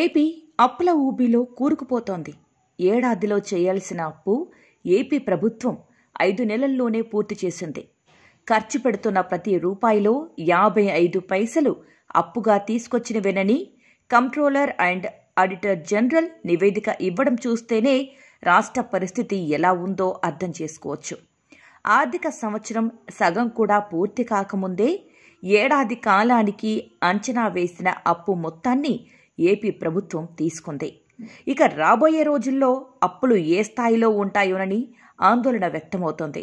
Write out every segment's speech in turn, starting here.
AP అప్పుల ఊబిలో కూరుకుపోతోంది ఏడాదిలో చేయాల్సిన అప్పు ఏపీ ప్రభుత్వం ఐదు నెలల్లోనే పూర్తి చేసింది ఖర్చు పెడుతున్న ప్రతి రూపాయిలో యాభై ఐదు పైసలు అప్పుగా తీసుకొచ్చినవేనని కంట్రోలర్ అండ్ ఆడిటర్ జనరల్ నివేదిక ఇవ్వడం చూస్తేనే రాష్ట్ర పరిస్థితి ఎలా ఉందో అర్థం చేసుకోవచ్చు ఆర్థిక సంవత్సరం సగం కూడా పూర్తి కాకముందే ఏడాది కాలానికి అంచనా వేసిన అప్పు మొత్తాన్ని ఏపీ ప్రభుత్వం తీసుకుంది ఇక రాబోయే రోజుల్లో అప్పులు ఏ స్థాయిలో ఉంటాయోనని ఆందోళన వ్యక్తమవుతోంది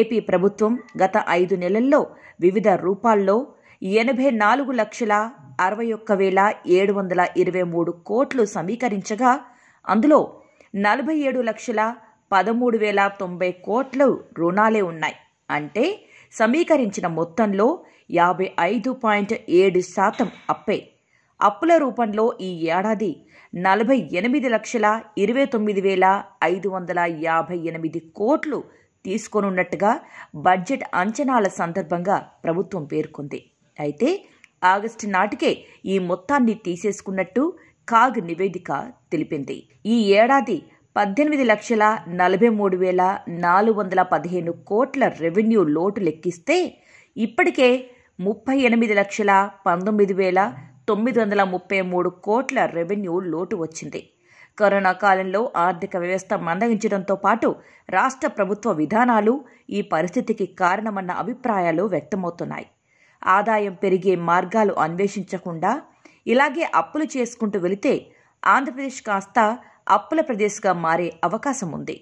ఏపీ ప్రభుత్వం గత ఐదు నెలల్లో వివిధ రూపాల్లో ఎనభై నాలుగు లక్షల అరవై ఒక్క వేల ఏడు వందల ఇరవై మూడు కోట్లు సమీకరించగా అందులో నలభై ఏడు లక్షల పదమూడు వేల తొంభై కోట్లు రుణాలే ఉన్నాయి అంటే సమీకరించిన మొత్తంలో యాభై ఐదు పాయింట్ ఏడు శాతం అప్పే అప్పుల రూపంలో ఈ ఏడాది నలభై ఎనిమిది లక్షల ఇరవై తొమ్మిది వేల ఐదు వందల యాభై ఎనిమిది కోట్లు తీసుకోనున్నట్టుగా బడ్జెట్ అంచనాల సందర్భంగా ప్రభుత్వం పేర్కొంది అయితే ఆగస్టు నాటికే ఈ మొత్తాన్ని తీసేసుకున్నట్టు కాగ్ నివేదిక తెలిపింది ఈ ఏడాది పద్దెనిమిది లక్షల నలభై మూడు వేల నాలుగు వందల పదిహేను కోట్ల రెవెన్యూ లోటు లెక్కిస్తే ఇప్పటికే ముప్పై ఎనిమిది లక్షల పంతొమ్మిది వేల తొమ్మిది వందల ముప్పై మూడు కోట్ల రెవెన్యూ లోటు వచ్చింది కరోనా కాలంలో ఆర్థిక వ్యవస్థ మందగించడంతో పాటు రాష్ట్ర ప్రభుత్వ విధానాలు ఈ పరిస్థితికి కారణమన్న అభిప్రాయాలు వ్యక్తమవుతున్నాయి ఆదాయం పెరిగే మార్గాలు అన్వేషించకుండా ఇలాగే అప్పులు చేసుకుంటూ వెళితే ఆంధ్రప్రదేశ్ కాస్త అప్పుల ప్రదేశ్గా మారే అవకాశం ఉంది